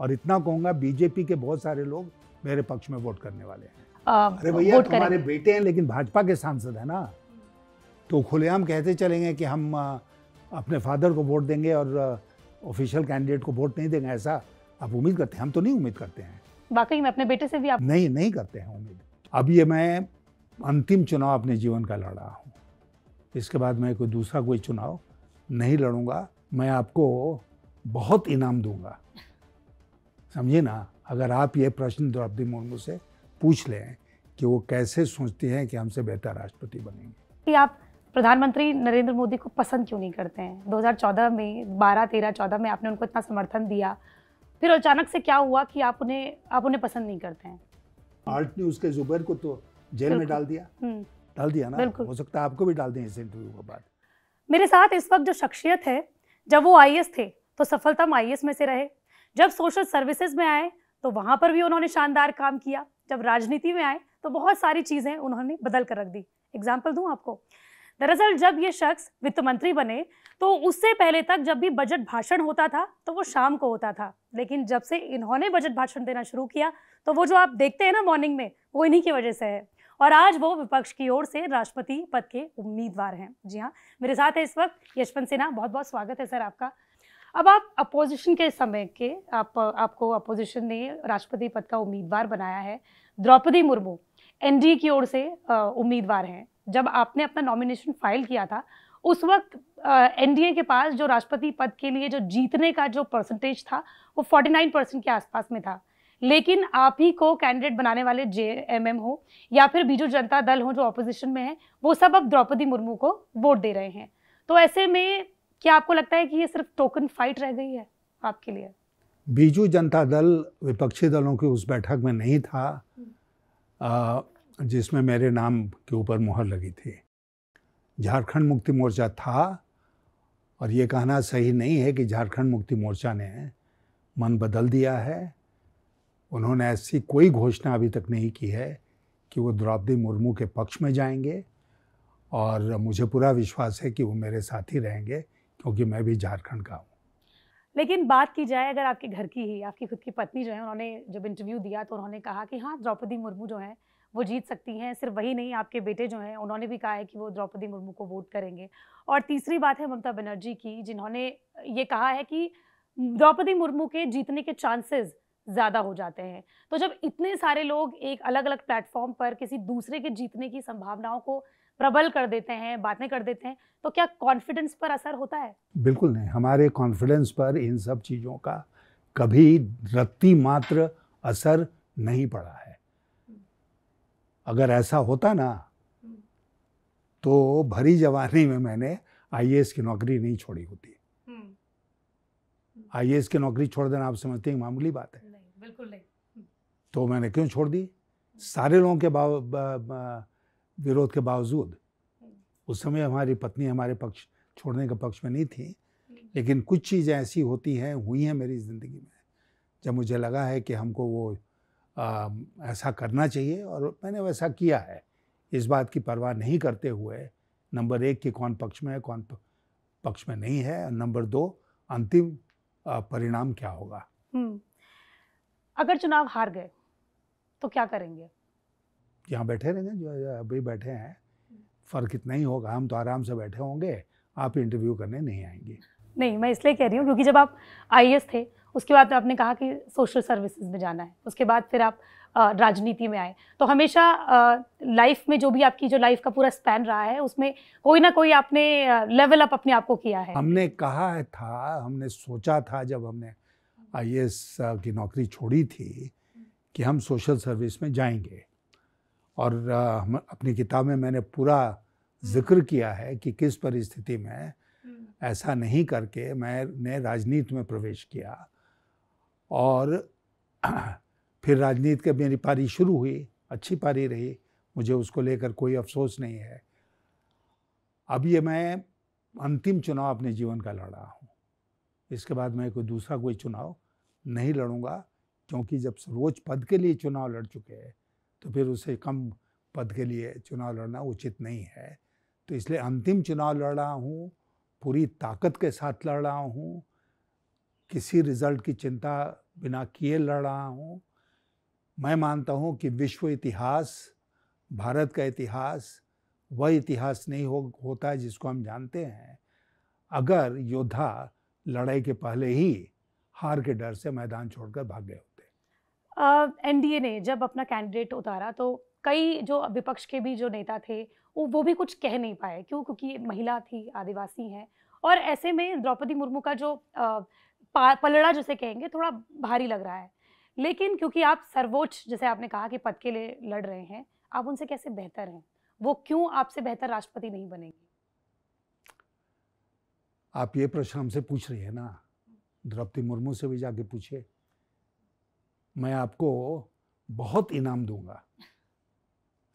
और इतना कहूँगा बीजेपी के बहुत सारे लोग मेरे पक्ष में वोट करने वाले हैं अरे भैया तुम्हारे बेटे हैं लेकिन भाजपा के सांसद है ना तो खुलेआम कहते चलेंगे कि हम अपने फादर को वोट देंगे और ऑफिशियल कैंडिडेट को वोट नहीं देंगे ऐसा आप उम्मीद करते हैं हम तो नहीं उम्मीद करते हैं वाकई में अपने बेटे से भी आप नहीं नहीं करते हैं उम्मीद अब ये मैं अंतिम चुनाव अपने जीवन का लड़ रहा हूँ इसके बाद मैं कोई दूसरा कोई चुनाव नहीं लड़ूंगा मैं आपको बहुत इनाम दूंगा समझिए ना अगर आप ये प्रश्न द्रौपदी मुर्मू से पूछ लें कि वो कैसे सोचती हैं कि हमसे बेहतर राष्ट्रपति बनेंगे आप प्रधानमंत्री नरेंद्र मोदी को पसंद क्यों नहीं करते हैं 2014 में 12 13 14 में आपने उनको इतना समर्थन दिया फिर अचानक से क्या हुआ कि आप उन्हें आप उन्हें पसंद नहीं करते हैं आर्ट ने उसके जुबैर को तो जेल में डाल दिया हम्म। डाल दिया ना हो सकता है आपको भी डाल दें इस इंटरव्यू के बाद मेरे साथ इस वक्त जो शख्सियत है जब वो आई थे तो सफलतम आई में से रहे जब सोशल सर्विसेज में आए तो वहां पर भी उन्होंने शानदार काम किया जब राजनीति में आए तो बहुत सारी चीज़ें उन्होंने बदल कर रख दी एग्जाम्पल दू आपको दरअसल जब ये शख्स वित्त मंत्री बने तो उससे पहले तक जब भी बजट भाषण होता था तो वो शाम को होता था लेकिन जब से इन्होंने बजट भाषण देना शुरू किया तो वो जो आप देखते हैं ना मॉर्निंग में वो इन्हीं की वजह से है और आज वो विपक्ष की ओर से राष्ट्रपति पद के उम्मीदवार हैं जी हाँ मेरे साथ है इस वक्त यशवंत सिन्हा बहुत बहुत स्वागत है सर आपका अब आप अपोजिशन के समय के आप आपको अपोजिशन ने राष्ट्रपति पद का उम्मीदवार बनाया है द्रौपदी मुर्मू एनडीए की ओर से उम्मीदवार हैं जब आपने अपना नॉमिनेशन फाइल किया था उस वक्त एनडीए के पास जो राष्ट्रपति पद के लिए जो जीतने का जो परसेंटेज था वो 49 परसेंट के आसपास में था लेकिन आप ही को कैंडिडेट बनाने वाले जे एम एम हो या फिर बीजू जनता दल हो जो ऑपोजिशन में है वो सब अब द्रौपदी मुर्मू को वोट दे रहे हैं तो ऐसे में क्या आपको लगता है कि ये सिर्फ टोकन फाइट रह गई है आपके लिए बीजू जनता दल विपक्षी दलों की उस बैठक में नहीं था जिसमें मेरे नाम के ऊपर मुहर लगी थी झारखंड मुक्ति मोर्चा था और ये कहना सही नहीं है कि झारखंड मुक्ति मोर्चा ने मन बदल दिया है उन्होंने ऐसी कोई घोषणा अभी तक नहीं की है कि वो द्रौपदी मुर्मू के पक्ष में जाएंगे और मुझे पूरा विश्वास है कि वो मेरे साथ ही रहेंगे क्योंकि मैं भी झारखंड का हूँ लेकिन बात की जाए अगर आपके घर की ही आपकी खुद की पत्नी जो है उन्होंने जब इंटरव्यू दिया तो उन्होंने कहा कि हाँ द्रौपदी मुर्मू जो है वो जीत सकती हैं सिर्फ वही नहीं आपके बेटे जो हैं उन्होंने भी कहा है कि वो द्रौपदी मुर्मू को वोट करेंगे और तीसरी बात है ममता बनर्जी की जिन्होंने ये कहा है कि द्रौपदी मुर्मू के जीतने के चांसेस ज़्यादा हो जाते हैं तो जब इतने सारे लोग एक अलग अलग प्लेटफॉर्म पर किसी दूसरे के जीतने की संभावनाओं को प्रबल कर देते हैं बातें कर देते हैं तो क्या कॉन्फिडेंस पर असर होता है बिल्कुल नहीं हमारे कॉन्फिडेंस पर इन सब चीज़ों का कभी रत्ती मात्र असर नहीं पड़ा है अगर ऐसा होता ना हम्म। तो भरी जवानी में मैंने आई की नौकरी नहीं छोड़ी होती आई हम्म। हम्म। की नौकरी छोड़ देना आप समझते हैं मामूली बात है नहीं बिल्कुल नहीं तो मैंने क्यों छोड़ दी सारे लोगों के बा, बा, विरोध के बावजूद हम्म। उस समय हमारी पत्नी हमारे पक्ष छोड़ने के पक्ष में नहीं थी हम्म। लेकिन कुछ चीज़ें ऐसी होती हैं हुई हैं मेरी ज़िंदगी में जब मुझे लगा है कि हमको वो आ, ऐसा करना चाहिए और मैंने वैसा किया है इस बात की परवाह नहीं करते हुए नंबर एक कि कौन पक्ष में है कौन पक्ष में नहीं है नंबर दो अंतिम परिणाम क्या होगा हम्म। अगर चुनाव हार गए तो क्या करेंगे यहाँ बैठे रहेंगे जो अभी बैठे हैं फ़र्क इतना ही होगा हम तो आराम से बैठे होंगे आप इंटरव्यू करने नहीं आएंगे नहीं मैं इसलिए कह रही हूँ क्योंकि जब आप आई थे उसके बाद आपने कहा कि सोशल सर्विसेज में जाना है उसके बाद फिर आप राजनीति में आए तो हमेशा लाइफ में जो भी आपकी जो लाइफ का पूरा स्पैन रहा है उसमें कोई ना कोई आपने लेवल अप अपने आप को किया है हमने कहा है था हमने सोचा था जब हमने आई की नौकरी छोड़ी थी कि हम सोशल सर्विस में जाएंगे और अपनी किताब में मैंने पूरा हम्म। जिक्र किया है कि किस परिस्थिति में हम्म। ऐसा नहीं करके मैंने राजनीति में प्रवेश किया और फिर राजनीति के मेरी पारी शुरू हुई अच्छी पारी रही मुझे उसको लेकर कोई अफसोस नहीं है अब ये मैं अंतिम चुनाव अपने जीवन का लड़ रहा हूँ इसके बाद मैं कोई दूसरा कोई चुनाव नहीं लड़ूंगा क्योंकि जब सर्वोच्च पद के लिए चुनाव लड़ चुके हैं तो फिर उसे कम पद के लिए चुनाव लड़ना उचित नहीं है तो इसलिए अंतिम चुनाव लड़ रहा हूँ पूरी ताकत के साथ लड़ रहा हूँ किसी रिजल्ट की चिंता बिना किए लड़ रहा हूँ मैं मानता हूँ कि विश्व इतिहास भारत का इतिहास वह इतिहास नहीं हो होता है जिसको हम जानते हैं अगर योद्धा लड़ाई के पहले ही हार के डर से मैदान छोड़कर भाग गए एनडीए ने जब अपना कैंडिडेट उतारा तो कई जो विपक्ष के भी जो नेता थे वो वो भी कुछ कह नहीं पाए क्यों क्योंकि महिला थी आदिवासी हैं और ऐसे में द्रौपदी मुर्मू का जो पलड़ा जैसे कहेंगे थोड़ा भारी लग रहा है लेकिन क्योंकि आप सर्वोच्च जैसे आपने कहा कि पद के लिए लड़ रहे हैं आप उनसे कैसे बेहतर हैं वो क्यों आपसे बेहतर राष्ट्रपति नहीं बनेंगे आप ये प्रश्न हमसे पूछ रही है ना द्रौपदी मुर्मू से भी जाके पूछे मैं आपको बहुत इनाम दूंगा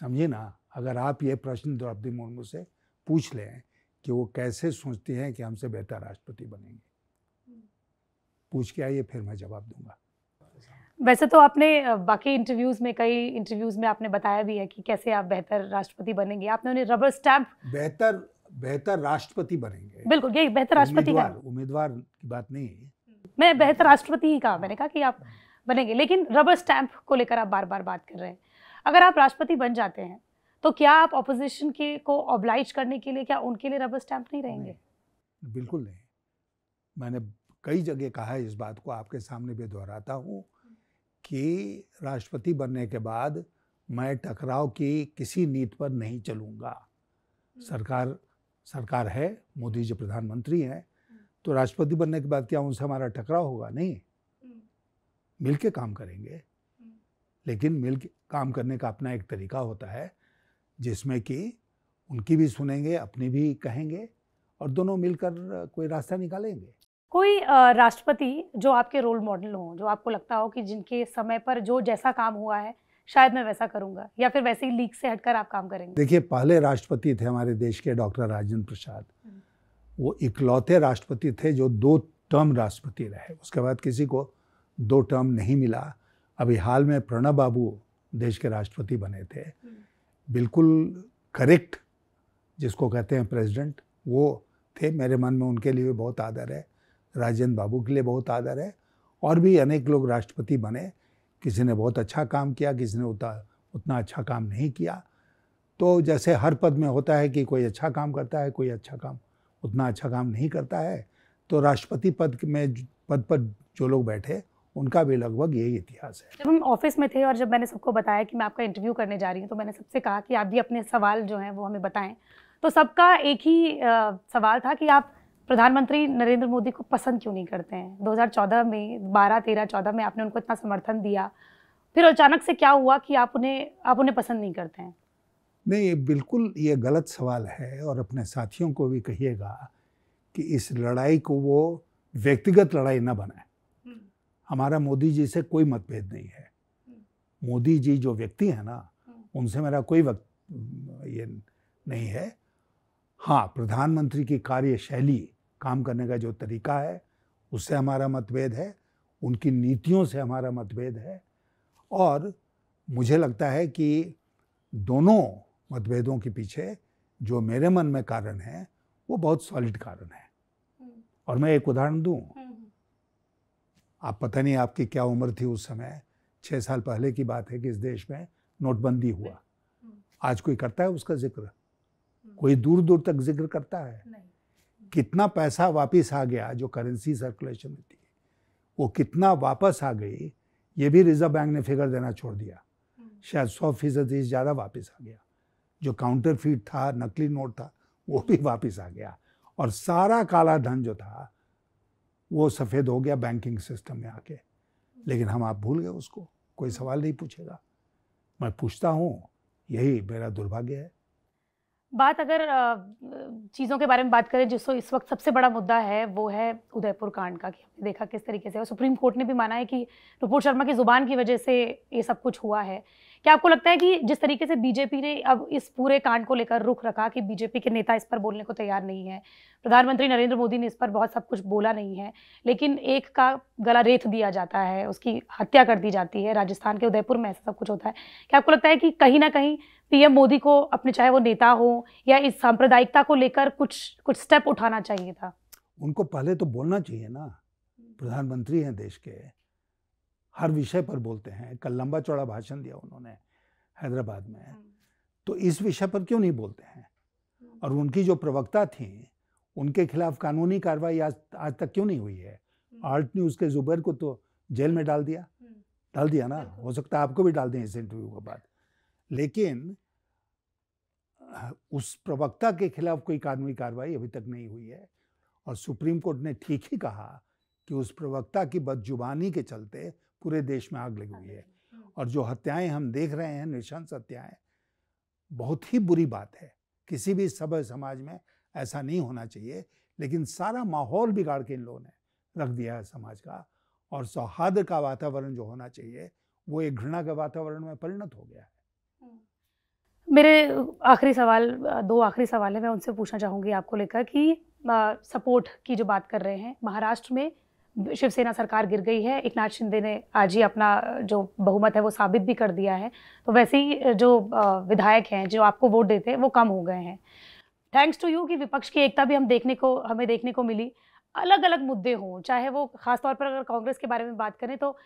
समझे ना अगर आप ये प्रश्न द्रौपदी मुर्मू से पूछ लें कि वो कैसे सोचती हैं कि हमसे बेहतर राष्ट्रपति बनेंगे पूछ के आइए फिर मैं जवाब दूंगा वैसे तो आपने बाकी इंटरव्यूज में कई इंटरव्यूज में आपने बताया भी है कि कैसे आप बेहतर राष्ट्रपति बनेंगे आपने उन्हें रबर स्टैम्प बेहतर बेहतर राष्ट्रपति बनेंगे बिल्कुल ये बेहतर राष्ट्रपति का उम्मीदवार की बात नहीं मैं बेहतर राष्ट्रपति ही कहा मैंने कहा कि आप बनेंगे लेकिन रबर स्टैंप को लेकर आप बार बार बात कर रहे हैं अगर आप राष्ट्रपति बन जाते हैं तो क्या आप ऑपोजिशन के को ऑब्लाइज करने के लिए क्या उनके लिए रबर स्टैंप नहीं रहेंगे नहीं, बिल्कुल नहीं मैंने कई जगह कहा है इस बात को आपके सामने भी दोहराता हूँ कि राष्ट्रपति बनने के बाद मैं टकराव की किसी नीति पर नहीं चलूँगा हम्म। सरकार सरकार है मोदी जी प्रधानमंत्री हैं हम्म। तो राष्ट्रपति बनने के बाद क्या उनसे हमारा टकराव होगा नहीं मिलके काम करेंगे हम्म। लेकिन मिल काम करने का अपना एक तरीका होता है जिसमें कि उनकी भी सुनेंगे अपनी भी कहेंगे और दोनों मिलकर कोई रास्ता निकालेंगे कोई राष्ट्रपति जो आपके रोल मॉडल हों जो आपको लगता हो कि जिनके समय पर जो जैसा काम हुआ है शायद मैं वैसा करूंगा या फिर वैसे ही लीक से हटकर आप काम करेंगे देखिए पहले राष्ट्रपति थे हमारे देश के डॉक्टर राजेंद्र प्रसाद हम्म। वो इकलौते राष्ट्रपति थे जो दो टर्म राष्ट्रपति रहे उसके बाद किसी को दो टर्म नहीं मिला अभी हाल में प्रणब बाबू देश के राष्ट्रपति बने थे हम्म। बिल्कुल करेक्ट जिसको कहते हैं प्रेसिडेंट वो थे मेरे मन में उनके लिए बहुत आदर है राजेंद्र बाबू के लिए बहुत आदर है और भी अनेक लोग राष्ट्रपति बने किसी ने बहुत अच्छा काम किया किसी ने उतना उतना अच्छा काम नहीं किया तो जैसे हर पद में होता है कि कोई अच्छा काम करता है कोई अच्छा काम उतना अच्छा काम नहीं करता है तो राष्ट्रपति पद में पद पर जो लोग बैठे उनका भी लगभग यही इतिहास है जब हम ऑफिस में थे और जब मैंने सबको बताया कि मैं आपका इंटरव्यू करने जा रही हूँ तो मैंने सबसे कहा कि आप भी अपने सवाल जो हैं वो हमें बताएं तो सबका एक ही आ, सवाल था कि आप प्रधानमंत्री नरेंद्र मोदी को पसंद क्यों नहीं करते हैं 2014 में 12 13 14 में आपने उनको इतना समर्थन दिया फिर अचानक से क्या हुआ कि आप उन्हें आप उन्हें पसंद नहीं करते हैं नहीं ये बिल्कुल ये गलत सवाल है और अपने साथियों को भी कहिएगा कि इस लड़ाई को वो व्यक्तिगत लड़ाई ना बनाए हमारा मोदी जी से कोई मतभेद नहीं है मोदी जी जो व्यक्ति है ना उनसे मेरा कोई वक्त ये नहीं है हाँ प्रधानमंत्री की कार्यशैली काम करने का जो तरीका है उससे हमारा मतभेद है उनकी नीतियों से हमारा मतभेद है और मुझे लगता है कि दोनों मतभेदों के पीछे जो मेरे मन में कारण है वो बहुत सॉलिड कारण है और मैं एक उदाहरण दूँ हम्म। आप पता नहीं आपकी क्या उम्र थी उस समय छः साल पहले की बात है कि इस देश में नोटबंदी हुआ हम्म। आज कोई करता है उसका जिक्र हम्म। कोई दूर दूर तक जिक्र करता है कितना पैसा वापस आ गया जो करेंसी सर्कुलेशन में थी वो कितना वापस आ गई ये भी रिजर्व बैंक ने फिगर देना छोड़ दिया हम्म। शायद सौ ही ज़्यादा वापस आ गया जो काउंटर फीट था नकली नोट था वो भी वापस आ गया और सारा काला धन जो था वो सफ़ेद हो गया बैंकिंग सिस्टम में आके लेकिन हम आप भूल गए उसको कोई सवाल नहीं पूछेगा मैं पूछता हूँ यही मेरा दुर्भाग्य है बात अगर चीज़ों के बारे में बात करें जिसको इस वक्त सबसे बड़ा मुद्दा है वो है उदयपुर कांड का कि हमने देखा किस तरीके से और सुप्रीम कोर्ट ने भी माना है कि रुपुर शर्मा की ज़ुबान की वजह से ये सब कुछ हुआ है क्या आपको लगता है कि जिस तरीके से बीजेपी ने अब इस पूरे कांड को लेकर रुख रखा कि बीजेपी के नेता इस पर बोलने को तैयार नहीं है प्रधानमंत्री नरेंद्र मोदी ने इस पर बहुत सब कुछ बोला नहीं है लेकिन एक का गला रेत दिया जाता है उसकी हत्या कर दी जाती है राजस्थान के उदयपुर में ऐसा सब कुछ होता है क्या आपको लगता है कि कहीं ना कहीं पीएम मोदी को अपने चाहे वो नेता हो या इस सांप्रदायिकता को लेकर कुछ कुछ स्टेप उठाना चाहिए था उनको पहले तो बोलना चाहिए ना प्रधानमंत्री हैं देश के हर विषय पर बोलते हैं कल लंबा चौड़ा भाषण दिया उन्होंने हैदराबाद में हाँ। तो इस विषय पर क्यों नहीं बोलते हैं हाँ। और उनकी जो प्रवक्ता थी उनके खिलाफ कानूनी कार्रवाई आज आज तक क्यों नहीं हुई है हाँ। आर्ट न्यूज़ के जुबैर को तो जेल में डाल दिया डाल दिया ना हो सकता है आपको भी डाल दें इस इंटरव्यू के बाद लेकिन उस प्रवक्ता के खिलाफ कोई कानूनी कार्रवाई अभी तक नहीं हुई है और सुप्रीम कोर्ट ने ठीक ही कहा कि उस प्रवक्ता की बदजुबानी के चलते पूरे देश में आग लगी हुई है हाँ। और जो हत्याएं हम देख रहे हैं निशंस हत्याएं बहुत ही बुरी बात है किसी भी सभ्य समाज में ऐसा नहीं होना चाहिए लेकिन सारा माहौल बिगाड़ के इन लोगों ने रख दिया है समाज का और सौहार्द का वातावरण जो होना चाहिए वो एक घृणा के वातावरण में परिणत हो गया है हाँ। मेरे आखिरी सवाल दो आखिरी सवाल है मैं उनसे पूछना चाहूंगी आपको लेकर कि सपोर्ट की जो बात कर रहे हैं महाराष्ट्र में शिवसेना सरकार गिर गई है एक नाथ शिंदे ने आज ही अपना जो बहुमत है वो साबित भी कर दिया है तो वैसे ही जो विधायक हैं जो आपको वोट देते हैं वो कम हो गए हैं थैंक्स टू यू कि विपक्ष की एकता भी हम देखने को हमें देखने को मिली अलग अलग मुद्दे हों चाहे वो खासतौर पर अगर कांग्रेस के बारे में बात करें तो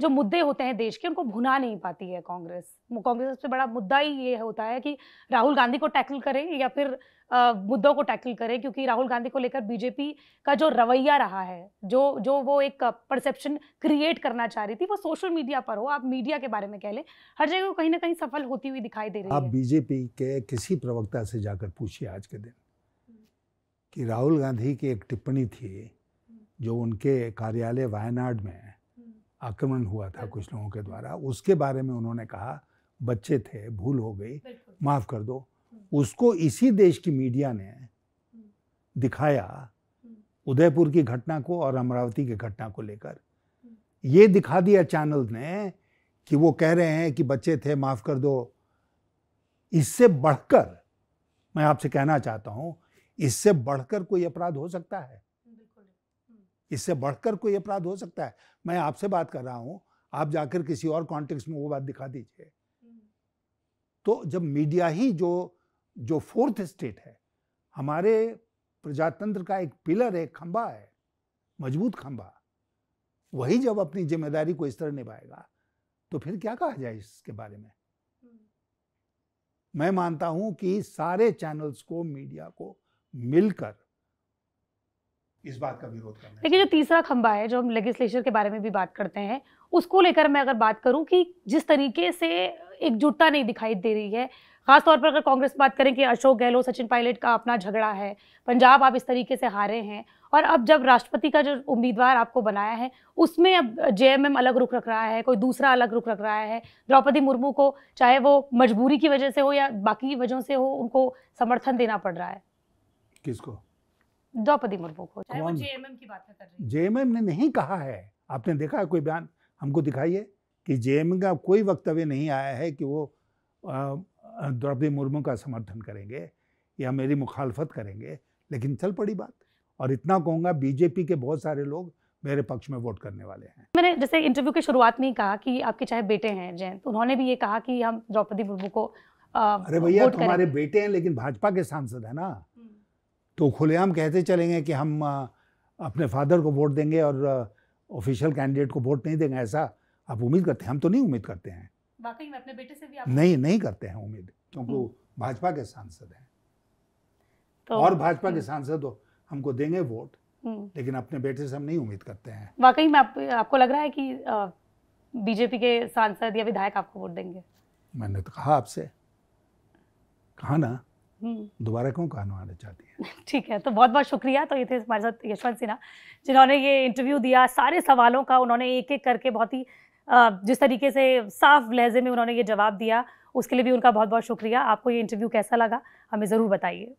जो मुद्दे होते हैं देश के उनको भुना नहीं पाती है कांग्रेस कांग्रेस सबसे बड़ा मुद्दा ही ये होता है कि राहुल गांधी को टैकल करें या फिर मुद्दों को टैकल करें क्योंकि राहुल गांधी को लेकर बीजेपी का जो रवैया रहा है जो जो वो एक परसेप्शन क्रिएट करना चाह रही थी वो सोशल मीडिया पर हो आप मीडिया के बारे में कह लें हर जगह कहीं ना कहीं सफल होती हुई दिखाई दे रही आप है आप बीजेपी के किसी प्रवक्ता से जाकर पूछिए आज के दिन कि राहुल गांधी की एक टिप्पणी थी जो उनके कार्यालय वायनाड में आक्रमण हुआ था कुछ लोगों के द्वारा उसके बारे में उन्होंने कहा बच्चे थे भूल हो गई माफ़ कर दो हम्म। उसको इसी देश की मीडिया ने हम्म। दिखाया हम्म। उदयपुर की घटना को और अमरावती की घटना को लेकर ये दिखा दिया चैनल ने कि वो कह रहे हैं कि बच्चे थे माफ़ कर दो इससे बढ़कर मैं आपसे कहना चाहता हूं इससे बढ़कर कोई अपराध हो सकता है इससे बढ़कर कोई अपराध हो सकता है मैं आपसे बात कर रहा हूं आप जाकर किसी और कॉन्टेक्स्ट में वो बात दिखा दीजिए तो जब मीडिया ही जो जो फोर्थ स्टेट है हमारे प्रजातंत्र का एक पिलर है खंबा है मजबूत खंबा वही जब अपनी जिम्मेदारी को इस तरह निभाएगा तो फिर क्या कहा जाए इसके बारे में मैं मानता हूं कि सारे चैनल्स को मीडिया को मिलकर इस बात का विरोध करना लेकिन जो तीसरा खंबा है जो हम लेगिस्लेचर के बारे में भी बात करते हैं उसको लेकर मैं अगर बात करूं कि जिस तरीके से एकजुटता नहीं दिखाई दे रही है खासतौर पर अगर कांग्रेस बात करें कि अशोक गहलोत सचिन पायलट का अपना झगड़ा है पंजाब आप इस तरीके से हारे हैं और अब जब राष्ट्रपति का जो उम्मीदवार आपको बनाया है उसमें अब जे अलग रुख रख रहा है कोई दूसरा अलग रुख रख रहा है द्रौपदी मुर्मू को चाहे वो मजबूरी की वजह से हो या बाकी वजहों से हो उनको समर्थन देना पड़ रहा है किसको द्रौपदी मुर्मू को जेएमएम की बात कर रही जेएमएम ने नहीं कहा है आपने देखा है कोई बयान हमको दिखाइए कि जेएमएम का कोई वक्तव्य नहीं आया है कि वो द्रौपदी मुर्मू का समर्थन करेंगे या मेरी मुखालफत करेंगे लेकिन चल पड़ी बात और इतना कहूँगा बीजेपी के बहुत सारे लोग मेरे पक्ष में वोट करने वाले हैं मैंने जैसे इंटरव्यू के शुरुआत में ही कहा कि आपके चाहे बेटे हैं जैन तो उन्होंने भी ये कहा कि हम द्रौपदी मुर्मू को आ, अरे भैया तुम्हारे बेटे हैं लेकिन भाजपा के सांसद है ना तो खुलेआम कहते चलेंगे कि हम अपने फादर को वोट देंगे और ऑफिशियल कैंडिडेट को वोट नहीं देंगे ऐसा आप उम्मीद करते हैं हम तो नहीं उम्मीद करते हैं वाकई में अपने बेटे से भी आप नहीं नहीं करते हैं उम्मीद क्योंकि हम्म। भाजपा के सांसद हैं तो और भाजपा के हम्म। सांसद हमको देंगे वोट हम्म। लेकिन अपने बेटे से हम नहीं उम्मीद करते हैं वाकई में आप, आपको लग रहा है कि बीजेपी के सांसद या विधायक आपको वोट देंगे मैंने तो कहा आपसे कहा ना हम्म। दोबारा क्यों कहानी आना चाहती है ठीक है तो बहुत बहुत शुक्रिया तो ये थे हमारे साथ यशवंत सिन्हा जिन्होंने ये इंटरव्यू दिया सारे सवालों का उन्होंने एक एक करके बहुत ही जिस तरीके से साफ लहजे में उन्होंने ये जवाब दिया उसके लिए भी उनका बहुत बहुत शुक्रिया आपको ये इंटरव्यू कैसा लगा हमें ज़रूर बताइए